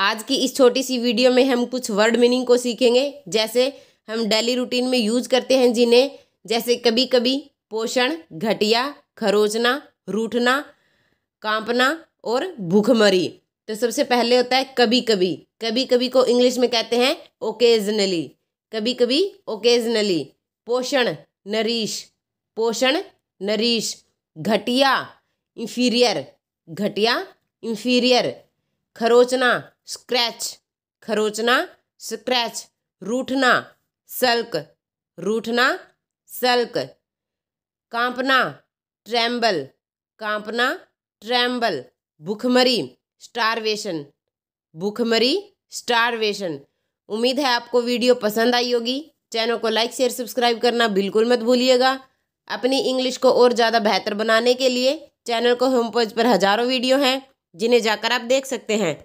आज की इस छोटी सी वीडियो में हम कुछ वर्ड मीनिंग को सीखेंगे जैसे हम डेली रूटीन में यूज करते हैं जिन्हें जैसे कभी कभी पोषण घटिया खरोचना रूठना कांपना और भूखमरी तो सबसे पहले होता है कभी कभी कभी कभी को इंग्लिश में कहते हैं ओकेजनली कभी कभी ओकेजनली पोषण नरीश पोषण नरीश घटिया इंफीरियर घटिया इंफीरियर खरोचना स्क्रैच खरोचना स्क्रैच रूठना सल्क रूठना सल्क कांपना ट्रैम्बल कांपना ट्रैम्बल भूखमरी स्टारवेशन भूखमरी स्टारवेशन उम्मीद है आपको वीडियो पसंद आई होगी चैनल को लाइक शेयर सब्सक्राइब करना बिल्कुल मत भूलिएगा अपनी इंग्लिश को और ज़्यादा बेहतर बनाने के लिए चैनल को होम पेज पर हज़ारों वीडियो हैं जिन्हें जाकर आप देख सकते हैं